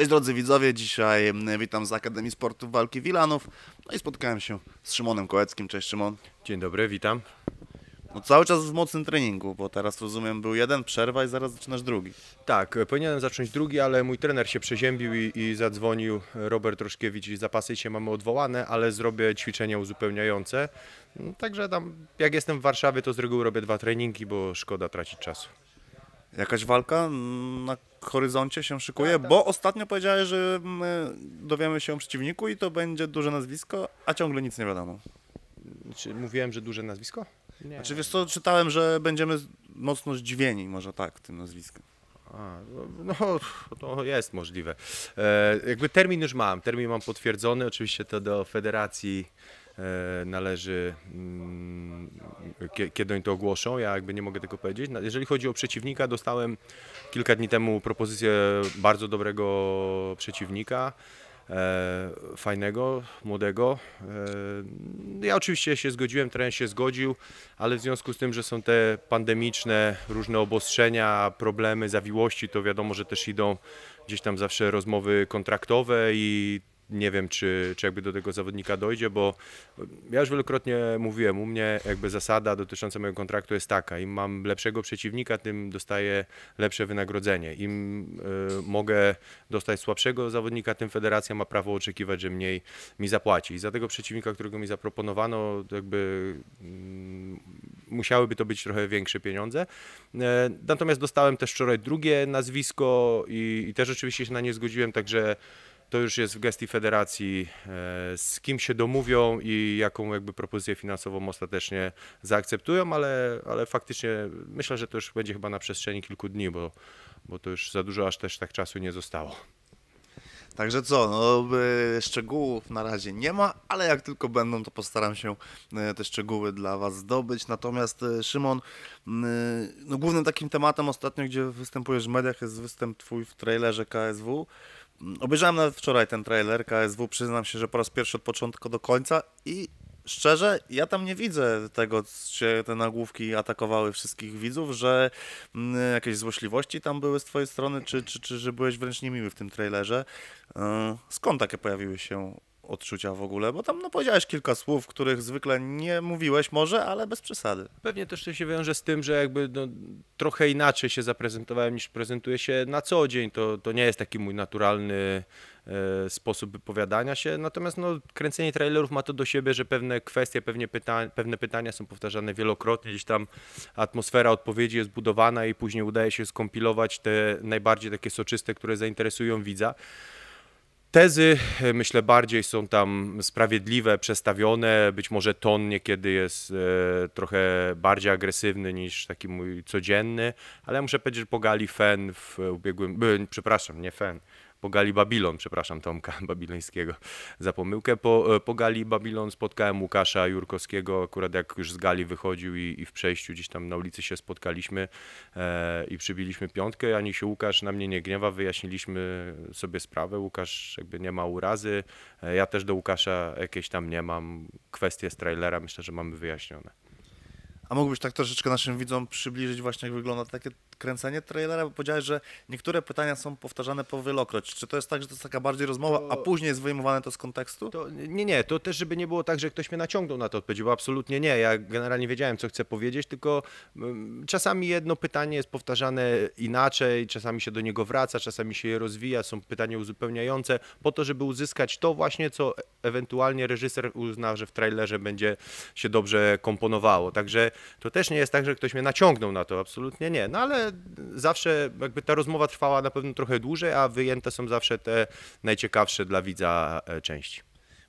Cześć drodzy widzowie, dzisiaj mm, witam z Akademii Sportu Walki Wilanów. No i spotkałem się z Szymonem Kołeckim. Cześć Szymon. Dzień dobry, witam. No cały czas w mocnym treningu, bo teraz rozumiem był jeden, przerwa i zaraz zaczynasz drugi. Tak, e, powinienem zacząć drugi, ale mój trener się przeziębił i, i zadzwonił Robert Roszkiewicz i zapasy się mamy odwołane, ale zrobię ćwiczenia uzupełniające. Mm, także tam, jak jestem w Warszawie, to z reguły robię dwa treningi, bo szkoda tracić czasu. Jakaś walka mm, na horyzoncie się szykuje, tak, tak. bo ostatnio powiedziałeś, że dowiemy się o przeciwniku i to będzie duże nazwisko, a ciągle nic nie wiadomo. Czy mówiłem, że duże nazwisko? Nie. Znaczy wiesz co, czytałem, że będziemy mocno zdziwieni może tak tym nazwiskiem. A, no, no to jest możliwe. E, jakby termin już mam, termin mam potwierdzony, oczywiście to do Federacji E, należy, mm, kiedy oni to ogłoszą, ja jakby nie mogę tego powiedzieć. Jeżeli chodzi o przeciwnika, dostałem kilka dni temu propozycję bardzo dobrego przeciwnika, e, fajnego, młodego. E, ja oczywiście się zgodziłem, trener się zgodził, ale w związku z tym, że są te pandemiczne różne obostrzenia, problemy, zawiłości, to wiadomo, że też idą gdzieś tam zawsze rozmowy kontraktowe i nie wiem, czy, czy jakby do tego zawodnika dojdzie, bo ja już wielokrotnie mówiłem, u mnie jakby zasada dotycząca mojego kontraktu jest taka, im mam lepszego przeciwnika, tym dostaję lepsze wynagrodzenie. Im y, mogę dostać słabszego zawodnika, tym federacja ma prawo oczekiwać, że mniej mi zapłaci. I za tego przeciwnika, którego mi zaproponowano, jakby mm, musiałyby to być trochę większe pieniądze. E, natomiast dostałem też wczoraj drugie nazwisko i, i też oczywiście się na nie zgodziłem, także to już jest w gestii federacji, e, z kim się domówią i jaką jakby propozycję finansową ostatecznie zaakceptują, ale, ale faktycznie myślę, że to już będzie chyba na przestrzeni kilku dni, bo, bo to już za dużo aż też tak czasu nie zostało. Także co, no, e, szczegółów na razie nie ma, ale jak tylko będą, to postaram się e, te szczegóły dla Was zdobyć. Natomiast Szymon, no, głównym takim tematem ostatnio, gdzie występujesz w mediach, jest występ Twój w trailerze KSW. Obejrzałem nawet wczoraj ten trailer KSW, przyznam się, że po raz pierwszy od początku do końca i szczerze, ja tam nie widzę tego, czy te nagłówki atakowały wszystkich widzów, że mm, jakieś złośliwości tam były z twojej strony, czy, czy, czy że byłeś wręcz niemiły w tym trailerze. E, skąd takie pojawiły się odczucia w ogóle? Bo tam no, powiedziałeś kilka słów, których zwykle nie mówiłeś może, ale bez przesady. Pewnie też to się wiąże z tym, że jakby no, trochę inaczej się zaprezentowałem niż prezentuję się na co dzień. To, to nie jest taki mój naturalny e, sposób wypowiadania się. Natomiast no, kręcenie trailerów ma to do siebie, że pewne kwestie, pewnie pyta pewne pytania są powtarzane wielokrotnie, gdzieś tam atmosfera odpowiedzi jest budowana i później udaje się skompilować te najbardziej takie soczyste, które zainteresują widza. Tezy, e, myślę, bardziej są tam sprawiedliwe, przestawione. Być może ton niekiedy jest e, trochę bardziej agresywny niż taki mój codzienny, ale ja muszę powiedzieć, że Pogali Fen w ubiegłym, e, przepraszam, nie Fen, pogali Babilon, przepraszam Tomka Babilońskiego za pomyłkę. Po, e, po gali Babilon spotkałem Łukasza Jurkowskiego, akurat jak już z gali wychodził i, i w przejściu gdzieś tam na ulicy się spotkaliśmy e, i przybiliśmy piątkę, ani się Łukasz na mnie nie gniewa, wyjaśniliśmy sobie sprawę, Łukasz jakby nie ma urazy, e, ja też do Łukasza jakieś tam nie mam, kwestie z trailera myślę, że mamy wyjaśnione. A mógłbyś tak troszeczkę naszym widzom przybliżyć właśnie, jak wygląda takie kręcenie trailera, bo powiedziałeś, że niektóre pytania są powtarzane po wielokroć. Czy to jest tak, że to jest taka bardziej rozmowa, to... a później jest wyjmowane to z kontekstu? To, nie, nie, to też, żeby nie było tak, że ktoś mnie naciągnął na to odpowiedź, bo absolutnie nie. Ja generalnie wiedziałem, co chcę powiedzieć, tylko mm, czasami jedno pytanie jest powtarzane inaczej, czasami się do niego wraca, czasami się je rozwija, są pytania uzupełniające, po to, żeby uzyskać to właśnie, co ewentualnie reżyser uzna, że w trailerze będzie się dobrze komponowało. Także to też nie jest tak, że ktoś mnie naciągnął na to, absolutnie nie. No ale zawsze jakby ta rozmowa trwała na pewno trochę dłużej, a wyjęte są zawsze te najciekawsze dla widza e, części.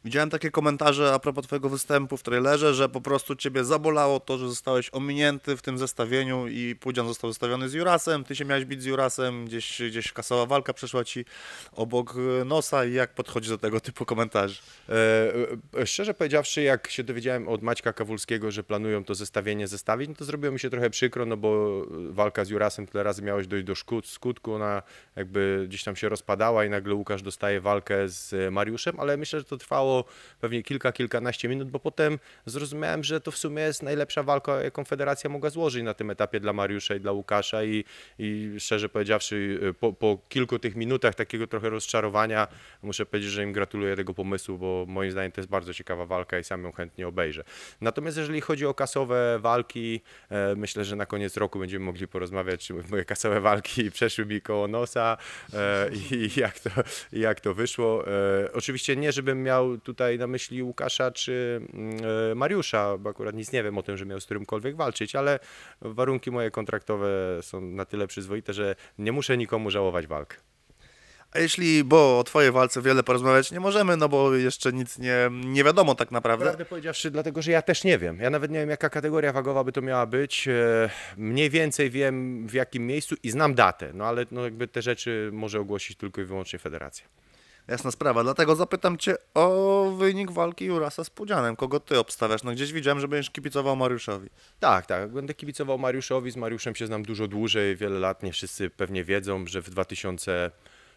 Widziałem takie komentarze a propos twojego występu w trailerze, że po prostu ciebie zabolało to, że zostałeś ominięty w tym zestawieniu i Pudzian został zestawiony z Jurasem, ty się miałeś bić z Jurasem, gdzieś, gdzieś kasowa walka przeszła ci obok e, nosa i jak podchodzi do tego typu komentarzy? E, e, szczerze powiedziawszy, jak się dowiedziałem od Maćka Kawulskiego, że planują to zestawienie zestawić, no to zrobiło mi się trochę przykro, no bo e, walka z Jurasem tyle razy miałeś dojść do szkód, skutku, ona jakby gdzieś tam się rozpadała i nagle Łukasz dostaje walkę z Mariuszem, ale myślę, że to trwało trwało pewnie kilka, kilkanaście minut, bo potem zrozumiałem, że to w sumie jest najlepsza walka, jaką Federacja mogła złożyć na tym etapie dla Mariusza i dla Łukasza i, i szczerze powiedziawszy, po, po kilku tych minutach takiego trochę rozczarowania, muszę powiedzieć, że im gratuluję tego pomysłu, bo moim zdaniem to jest bardzo ciekawa walka i sam ją chętnie obejrzę. Natomiast jeżeli chodzi o kasowe walki, e, myślę, że na koniec roku będziemy mogli porozmawiać, czy moje kasowe walki przeszły mi koło nosa e, i jak to, jak to wyszło. E, oczywiście nie, żebym miał tutaj na myśli Łukasza czy mm, e, Mariusza, bo akurat nic nie wiem o tym, że miał z którymkolwiek walczyć, ale warunki moje kontraktowe są na tyle przyzwoite, że nie muszę nikomu żałować walk. A jeśli, bo o twojej walce wiele porozmawiać nie możemy, no bo jeszcze nic nie, nie wiadomo tak naprawdę. Prawdę powiedziawszy, dlatego że ja też nie wiem. Ja nawet nie wiem, jaka kategoria wagowa by to miała być. E, mniej więcej wiem, w jakim miejscu i znam datę, no ale no jakby te rzeczy może ogłosić tylko i wyłącznie federacja. Jasna sprawa, dlatego zapytam cię o wynik walki Jurasa z Pudzianem. Kogo ty obstawiasz? No gdzieś widziałem, że będziesz kibicował Mariuszowi. Tak, tak, będę kibicował Mariuszowi, z Mariuszem się znam dużo dłużej, wiele lat, nie wszyscy pewnie wiedzą, że w 2000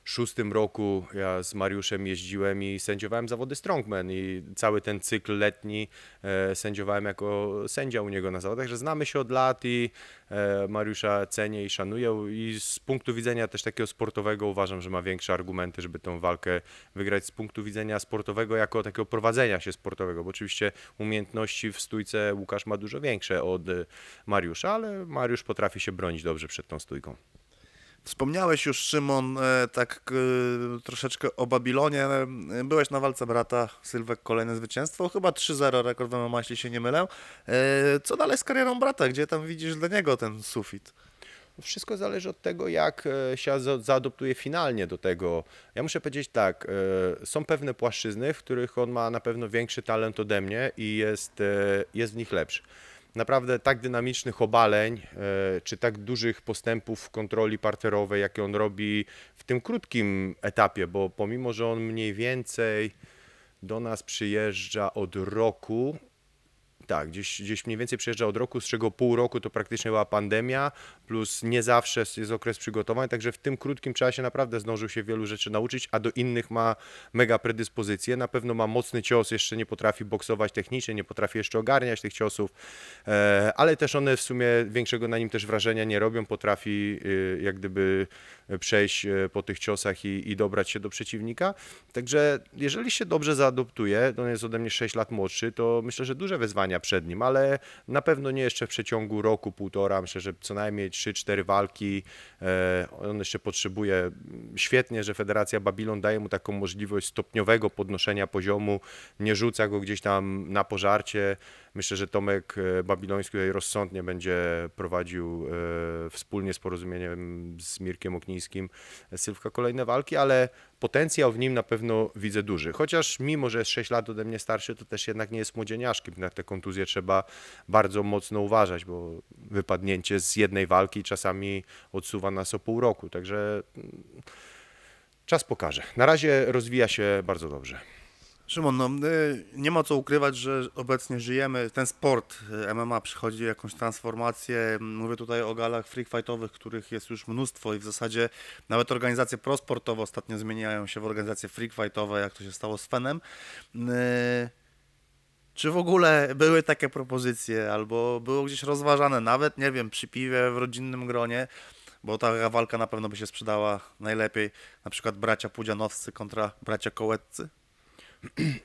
2006 roku ja z Mariuszem jeździłem i sędziowałem zawody strongman i cały ten cykl letni e, sędziowałem jako sędzia u niego na zawodach, że znamy się od lat i e, Mariusza cenię i szanuję i z punktu widzenia też takiego sportowego uważam, że ma większe argumenty, żeby tą walkę wygrać z punktu widzenia sportowego jako takiego prowadzenia się sportowego, bo oczywiście umiejętności w stójce Łukasz ma dużo większe od e, Mariusza, ale Mariusz potrafi się bronić dobrze przed tą stójką. Wspomniałeś już, Szymon, e, tak troszeczkę o Babilonie. E, byłeś na walce brata Sylwek, kolejne zwycięstwo, chyba 3-0 rekord MMA, jeśli się nie mylę. E, co dalej z karierą brata? Gdzie tam widzisz dla niego ten sufit? Wszystko zależy od tego, jak się zaadoptuje finalnie do tego. Ja muszę powiedzieć tak, są pewne płaszczyzny, w których on ma na pewno większy talent ode mnie i jest, jest w nich lepszy naprawdę tak dynamicznych obaleń, e, czy tak dużych postępów w kontroli parterowej, jakie on robi w tym krótkim etapie, bo pomimo, że on mniej więcej do nas przyjeżdża od roku, tak, gdzieś, gdzieś mniej więcej przyjeżdża od roku, z czego pół roku to praktycznie była pandemia, plus nie zawsze jest okres przygotowań, także w tym krótkim czasie naprawdę zdążył się wielu rzeczy nauczyć, a do innych ma mega predyspozycję. Na pewno ma mocny cios, jeszcze nie potrafi boksować technicznie, nie potrafi jeszcze ogarniać tych ciosów, e, ale też one w sumie większego na nim też wrażenia nie robią, potrafi e, jak gdyby e, przejść po tych ciosach i, i dobrać się do przeciwnika. Także jeżeli się dobrze zaadoptuje, on jest ode mnie 6 lat młodszy, to myślę, że duże wyzwania przed nim, ale na pewno nie jeszcze w przeciągu roku, półtora, myślę, że co najmniej 3-4 walki. E, on jeszcze potrzebuje świetnie, że Federacja Babilon daje mu taką możliwość stopniowego podnoszenia poziomu, nie rzuca go gdzieś tam na pożarcie. Myślę, że Tomek e, Babiloński tutaj rozsądnie będzie prowadził e, wspólnie z porozumieniem z Mirkiem Oknińskim e, Sylwka kolejne walki, ale potencjał w nim na pewno widzę duży. Chociaż mimo, że jest 6 lat ode mnie starszy, to też jednak nie jest młodzieniaszkiem. Na te kontuzje trzeba bardzo mocno uważać, bo wypadnięcie z jednej walki czasami odsuwa nas o pół roku. Także mm, czas pokaże. Na razie rozwija się bardzo dobrze. Szymon, no, y, nie ma co ukrywać, że obecnie żyjemy, ten sport y, MMA przychodzi jakąś transformację. Mówię tutaj o galach free fightowych, których jest już mnóstwo i w zasadzie nawet organizacje prosportowe ostatnio zmieniają się w organizacje free fightowe, jak to się stało z Fenem. Y, czy w ogóle były takie propozycje, albo było gdzieś rozważane, nawet nie wiem, przy piwie w rodzinnym gronie, bo ta walka na pewno by się sprzedała najlepiej, na przykład bracia Pudzianowscy kontra bracia Kołetcy?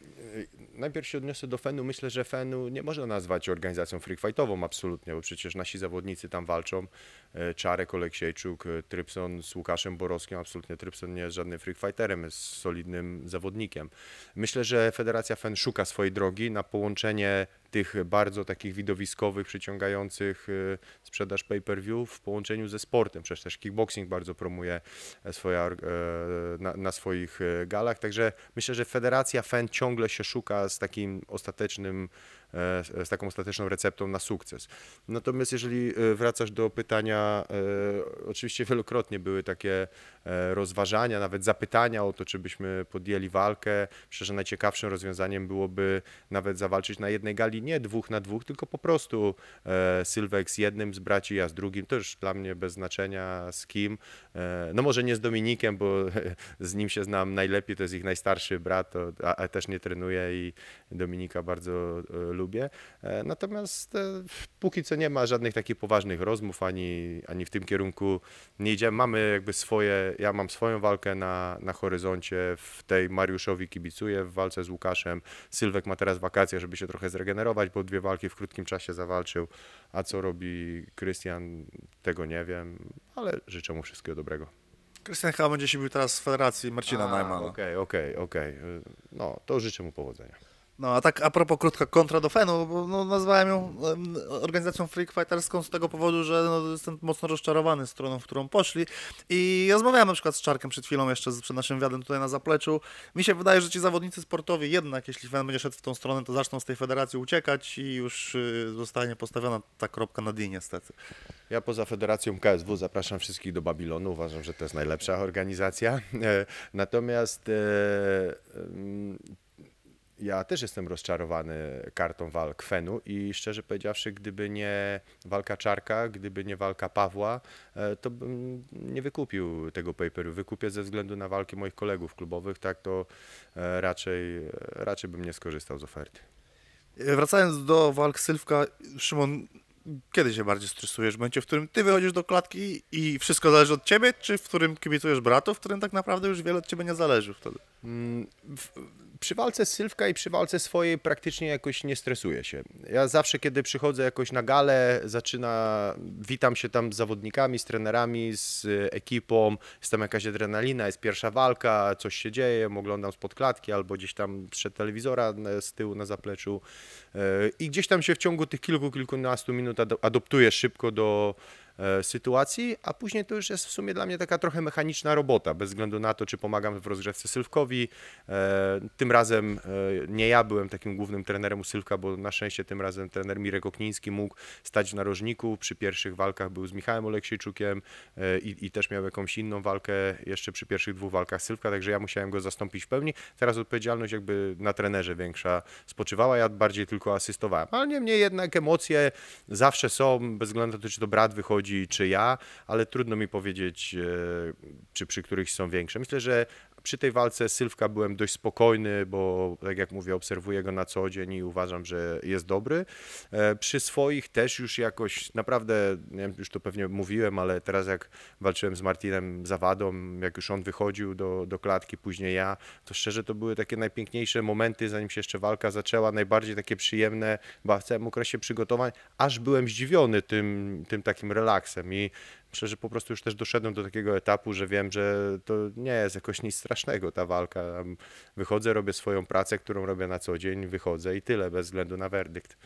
najpierw się odniosę do Fenu. Myślę, że Fenu nie można nazwać organizacją freakfightową absolutnie, bo przecież nasi zawodnicy tam walczą. E, Czarek, Oleksiejczuk, e, Trypson z Łukaszem Borowskim. Absolutnie Trypson nie jest żadnym freakfighterem, jest solidnym zawodnikiem. Myślę, że Federacja Fen szuka swojej drogi na połączenie tych bardzo takich widowiskowych, przyciągających y, sprzedaż pay-per-view w połączeniu ze sportem. Przecież też kickboxing bardzo promuje e, swoja, e, na, na swoich e, galach, także myślę, że federacja FEN ciągle się szuka z takim ostatecznym z taką ostateczną receptą na sukces. Natomiast jeżeli e, wracasz do pytania, e, oczywiście wielokrotnie były takie e, rozważania, nawet zapytania o to, czy byśmy podjęli walkę. Myślę, że najciekawszym rozwiązaniem byłoby nawet zawalczyć na jednej gali, nie dwóch na dwóch, tylko po prostu Sylwek z jednym z braci, ja z drugim, to już dla mnie bez znaczenia z kim. No może nie z Dominikiem, bo z nim się znam najlepiej, to jest ich najstarszy brat, a też nie trenuje i Dominika bardzo lubię lubię. E, natomiast e, póki co nie ma żadnych takich poważnych rozmów, ani, ani w tym kierunku nie idziemy. Mamy jakby swoje, ja mam swoją walkę na, na horyzoncie, w tej Mariuszowi kibicuję w walce z Łukaszem. Sylwek ma teraz wakacje, żeby się trochę zregenerować, bo dwie walki w krótkim czasie zawalczył. A co robi Krystian, tego nie wiem, ale życzę mu wszystkiego dobrego. Krystian chyba będzie się bił teraz w Federacji Marcina Najmana. Okej, okay, okej, okay, okej. Okay. No, to życzę mu powodzenia. No a tak a propos krótka kontra do Fenu, bo no, nazwałem ją organizacją freakfighterską z tego powodu, że no, jestem mocno rozczarowany stroną, w którą poszli. I rozmawiałem na przykład z Czarkiem przed chwilą jeszcze przed naszym wiadem tutaj na zapleczu. Mi się wydaje, że ci zawodnicy sportowi jednak, jeśli Fen będzie szedł w tą stronę, to zaczną z tej federacji uciekać i już y, zostanie postawiona ta kropka na D niestety. Ja poza Federacją KSW zapraszam wszystkich do Babilonu. Uważam, że to jest najlepsza organizacja. E, natomiast e, ja też jestem rozczarowany kartą walk Fenu i szczerze powiedziawszy, gdyby nie walka Czarka, gdyby nie walka Pawła, e, to bym nie wykupił tego paperu. Wykupię ze względu na walki moich kolegów klubowych, tak to e, raczej, e, raczej bym nie skorzystał z oferty. Wracając do walk Sylwka, Szymon, kiedy się bardziej stresujesz? W momencie, w którym ty wychodzisz do klatki i wszystko zależy od ciebie, czy w którym kibicujesz bratu, w którym tak naprawdę już wiele od ciebie nie zależy wtedy? Mm, w przy walce Sylwka i przy walce swojej praktycznie jakoś nie stresuję się. Ja zawsze, kiedy przychodzę jakoś na galę, zaczyna, witam się tam z zawodnikami, z trenerami, z ekipą, jest tam jakaś adrenalina, jest pierwsza walka, coś się dzieje, oglądam spod klatki albo gdzieś tam przed telewizora z tyłu na zapleczu e, i gdzieś tam się w ciągu tych kilku, kilkunastu minut adoptuję szybko do, E, sytuacji, a później to już jest w sumie dla mnie taka trochę mechaniczna robota, bez względu na to, czy pomagam w rozgrzewce Sylwkowi. E, tym razem e, nie ja byłem takim głównym trenerem u Sylwka, bo na szczęście tym razem trener Mirek Okniński mógł stać w narożniku. Przy pierwszych walkach był z Michałem Oleksiejczukiem i, i też miał jakąś inną walkę jeszcze przy pierwszych dwóch walkach Sylwka, także ja musiałem go zastąpić w pełni. Teraz odpowiedzialność jakby na trenerze większa spoczywała, ja bardziej tylko asystowałem. Ale niemniej jednak emocje zawsze są, bez względu na to, czy to brat wychodzi, ludzi, czy ja, ale trudno mi powiedzieć, e, czy przy których są większe. Myślę, że przy tej walce Sylwka byłem dość spokojny, bo tak jak mówię, obserwuję go na co dzień i uważam, że jest dobry. E, przy swoich też już jakoś naprawdę, wiem, już to pewnie mówiłem, ale teraz jak walczyłem z Martinem Zawadą, jak już on wychodził do, do klatki, później ja, to szczerze to były takie najpiękniejsze momenty, zanim się jeszcze walka zaczęła, najbardziej takie przyjemne, bo w całym okresie przygotowań aż byłem zdziwiony tym, tym takim relaksem i Myślę, po prostu już też doszedłem do takiego etapu, że wiem, że to nie jest jakoś nic strasznego ta walka. Wychodzę, robię swoją pracę, którą robię na co dzień, wychodzę i tyle, bez względu na werdykt.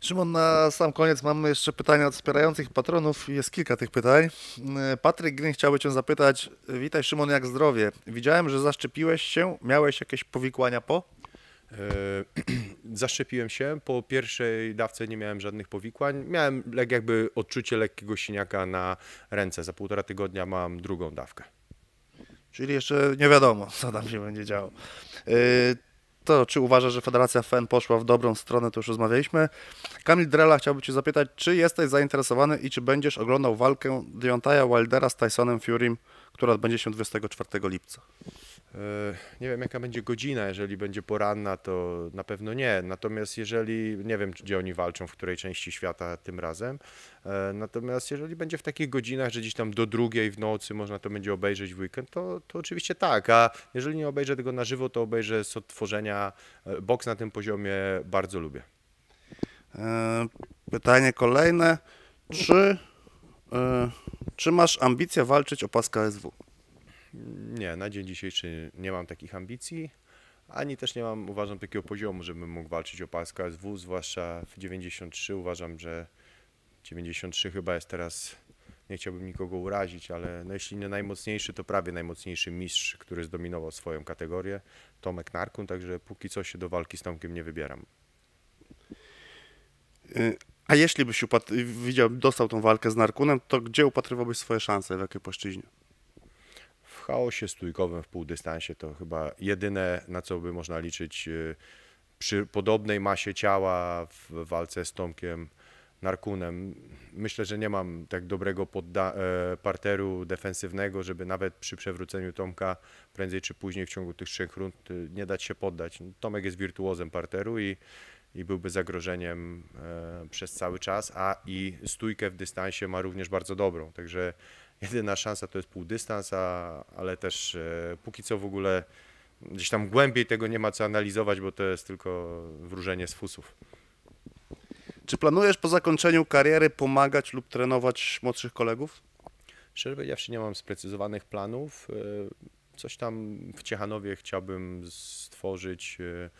Szymon, na sam koniec mamy jeszcze pytania od wspierających patronów. Jest kilka tych pytań. Patryk Gryn chciałby Cię zapytać. Witaj Szymon, jak zdrowie? Widziałem, że zaszczepiłeś się. Miałeś jakieś powikłania po? E, zaszczepiłem się. Po pierwszej dawce nie miałem żadnych powikłań. Miałem jakby odczucie lekkiego siniaka na ręce. Za półtora tygodnia mam drugą dawkę. Czyli jeszcze nie wiadomo, co tam się będzie działo. E, to, czy uważasz, że Federacja FEN poszła w dobrą stronę, to już rozmawialiśmy. Kamil Drela chciałby Cię zapytać, czy jesteś zainteresowany i czy będziesz oglądał walkę Deontaja Wildera z Tysonem Furym, która odbędzie się 24 lipca? E, nie wiem, jaka będzie godzina, jeżeli będzie poranna, to na pewno nie. Natomiast jeżeli, nie wiem, gdzie oni walczą, w której części świata tym razem, e, natomiast jeżeli będzie w takich godzinach, że gdzieś tam do drugiej w nocy można to będzie obejrzeć w weekend, to, to oczywiście tak. A jeżeli nie obejrzę tego na żywo, to obejrzę z odtworzenia. E, boks na tym poziomie bardzo lubię. Pytanie kolejne. Czy, czy masz ambicje walczyć o pas SW? nie, na dzień dzisiejszy nie mam takich ambicji, ani też nie mam, uważam, takiego poziomu, żebym mógł walczyć o paskę ASW, zwłaszcza w 93 uważam, że 93 chyba jest teraz, nie chciałbym nikogo urazić, ale no jeśli nie najmocniejszy, to prawie najmocniejszy mistrz, który zdominował swoją kategorię, Tomek Narkun, także póki co się do walki z Tomkiem nie wybieram. Y, a jeśli byś upat- widział, dostał tą walkę z Narkunem, to gdzie upatrywałbyś swoje szanse, w jakiej płaszczyźnie? chaosie stójkowym w półdystansie to chyba jedyne, na co by można liczyć y, przy podobnej masie ciała w walce z Tomkiem Narkunem. Myślę, że nie mam tak dobrego e, parteru defensywnego, żeby nawet przy przewróceniu Tomka prędzej czy później w ciągu tych trzech rund y, nie dać się poddać. No, Tomek jest wirtuozem parteru i, i byłby zagrożeniem e, przez cały czas, a i stójkę w dystansie ma również bardzo dobrą. Także jedyna szansa to jest półdystans, a, ale też e, póki co w ogóle gdzieś tam głębiej tego nie ma co analizować, bo to jest tylko wróżenie z fusów. Czy planujesz po zakończeniu kariery pomagać lub trenować młodszych kolegów? Szczerze powiedziawszy, nie mam sprecyzowanych planów. E, coś tam w Ciechanowie chciałbym stworzyć, e,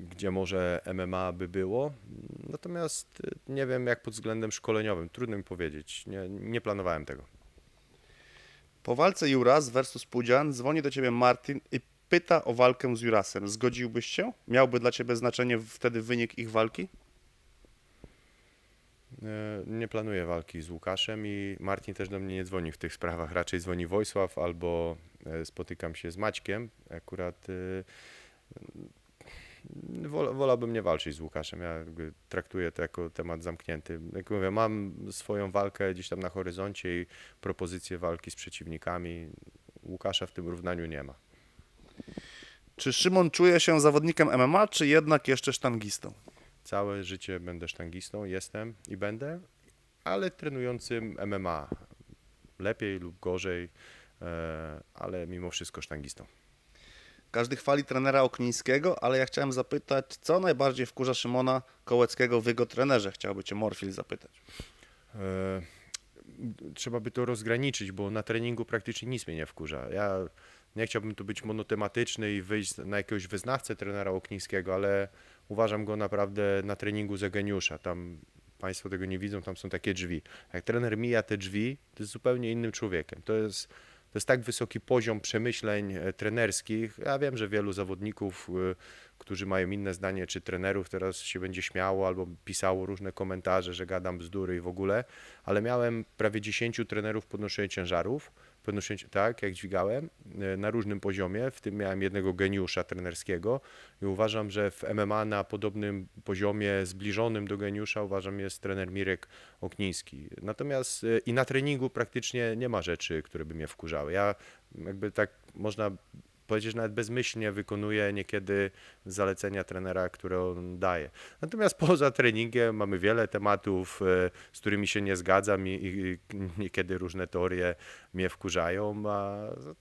gdzie może MMA by było. Natomiast nie wiem, jak pod względem szkoleniowym. Trudno mi powiedzieć. Nie, nie planowałem tego. Po walce Juras versus Pudzian dzwoni do ciebie Martin i pyta o walkę z Jurasem. Zgodziłbyś się? Miałby dla ciebie znaczenie wtedy wynik ich walki? E, nie planuję walki z Łukaszem i Martin też do mnie nie dzwoni w tych sprawach. Raczej dzwoni Wojsław albo e, spotykam się z Maćkiem. Akurat e, wolałbym nie walczyć z Łukaszem. Ja traktuję to jako temat zamknięty. Jak mówię, mam swoją walkę gdzieś tam na horyzoncie i propozycję walki z przeciwnikami. Łukasza w tym równaniu nie ma. Czy Szymon czuje się zawodnikiem MMA, czy jednak jeszcze sztangistą? Całe życie będę sztangistą, jestem i będę, ale trenującym MMA. Lepiej lub gorzej, e, ale mimo wszystko sztangistą. Każdy chwali trenera Oknińskiego, ale ja chciałem zapytać, co najbardziej wkurza Szymona Kołeckiego w jego trenerze? Chciałby Cię Morfil zapytać. E, trzeba by to rozgraniczyć, bo na treningu praktycznie nic mnie nie wkurza. Ja nie chciałbym tu być monotematyczny i wyjść na jakiegoś wyznawcę trenera Oknińskiego, ale uważam go naprawdę na treningu za geniusza. Tam Państwo tego nie widzą, tam są takie drzwi. Jak trener mija te drzwi, to jest zupełnie innym człowiekiem. To jest to jest tak wysoki poziom przemyśleń e, trenerskich. Ja wiem, że wielu zawodników, e, którzy mają inne zdanie, czy trenerów teraz się będzie śmiało albo pisało różne komentarze, że gadam bzdury i w ogóle, ale miałem prawie 10 trenerów podnoszenia ciężarów podnoszenie, tak, jak dźwigałem, e, na różnym poziomie, w tym miałem jednego geniusza trenerskiego i uważam, że w MMA na podobnym poziomie, zbliżonym do geniusza, uważam jest trener Mirek Okniński. Natomiast e, i na treningu praktycznie nie ma rzeczy, które by mnie wkurzały. Ja jakby tak można powiedzieć, że nawet bezmyślnie wykonuje niekiedy zalecenia trenera, które on daje. Natomiast poza treningiem mamy wiele tematów, e, z którymi się nie zgadzam i niekiedy różne teorie mnie wkurzają,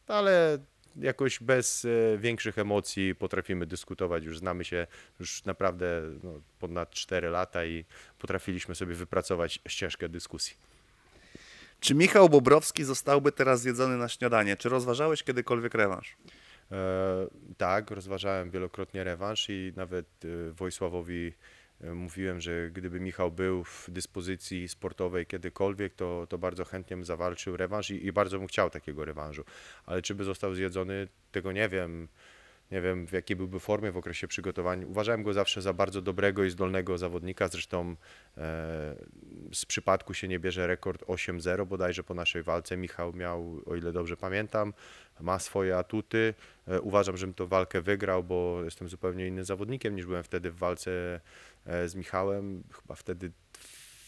ale jakoś bez e, większych emocji potrafimy dyskutować. Już znamy się już naprawdę no, ponad 4 lata i potrafiliśmy sobie wypracować ścieżkę dyskusji. Czy Michał Bobrowski zostałby teraz jedzony na śniadanie? Czy rozważałeś kiedykolwiek rewanż? E, tak, rozważałem wielokrotnie rewanż i nawet e, Wojsławowi e, mówiłem, że gdyby Michał był w dyspozycji sportowej kiedykolwiek, to, to bardzo chętnie bym zawalczył rewanż i, i bardzo bym chciał takiego rewanżu. Ale czy by został zjedzony, tego nie wiem. Nie wiem, w jakiej byłby formie w okresie przygotowań. Uważałem go zawsze za bardzo dobrego i zdolnego zawodnika. Zresztą e, z przypadku się nie bierze rekord 8-0 bodajże po naszej walce. Michał miał, o ile dobrze pamiętam, ma swoje atuty. E, uważam, żebym tę walkę wygrał, bo jestem zupełnie innym zawodnikiem niż byłem wtedy w walce e, z Michałem. Chyba wtedy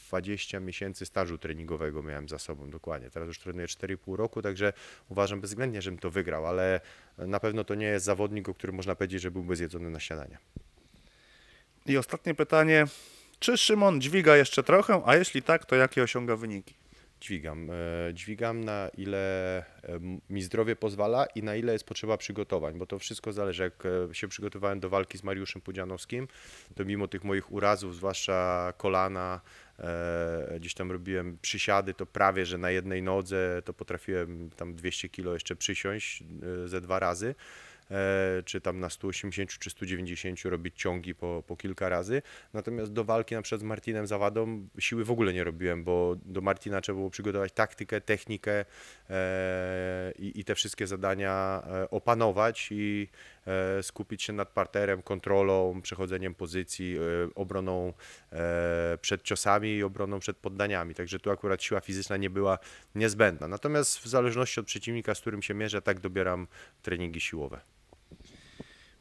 20 miesięcy stażu treningowego miałem za sobą dokładnie. Teraz już trenuję 4,5 roku, także uważam bezwzględnie, żebym to wygrał, ale e, na pewno to nie jest zawodnik, o którym można powiedzieć, że byłby zjedzony na śniadanie. I ostatnie pytanie. Czy Szymon dźwiga jeszcze trochę, a jeśli tak, to jakie osiąga wyniki? dźwigam. E, dźwigam na ile e, mi zdrowie pozwala i na ile jest potrzeba przygotowań, bo to wszystko zależy. Jak e, się przygotowałem do walki z Mariuszem Pudzianowskim, to mimo tych moich urazów, zwłaszcza kolana, gdzieś tam robiłem przysiady, to prawie, że na jednej nodze to potrafiłem tam 200 kilo jeszcze przysiąść ze dwa razy. E, czy tam na 180 czy 190 robić ciągi po, po kilka razy. Natomiast do walki na przykład z Martinem Zawadą siły w ogóle nie robiłem, bo do Martina trzeba było przygotować taktykę, technikę e, i, i te wszystkie zadania e, opanować i skupić się nad parterem, kontrolą, przechodzeniem pozycji, obroną przed ciosami i obroną przed poddaniami. Także tu akurat siła fizyczna nie była niezbędna. Natomiast w zależności od przeciwnika, z którym się mierzę, tak dobieram treningi siłowe.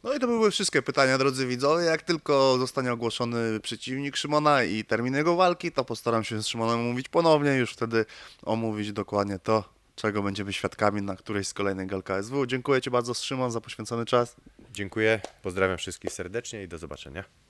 No i to były wszystkie pytania, drodzy widzowie. Jak tylko zostanie ogłoszony przeciwnik Szymona i termin jego walki, to postaram się z Szymonem mówić ponownie, już wtedy omówić dokładnie to, czego będziemy świadkami na którejś z kolejnych gal KSW. Dziękuję Ci bardzo, Szymon, za poświęcony czas. Dziękuję, pozdrawiam wszystkich serdecznie i do zobaczenia.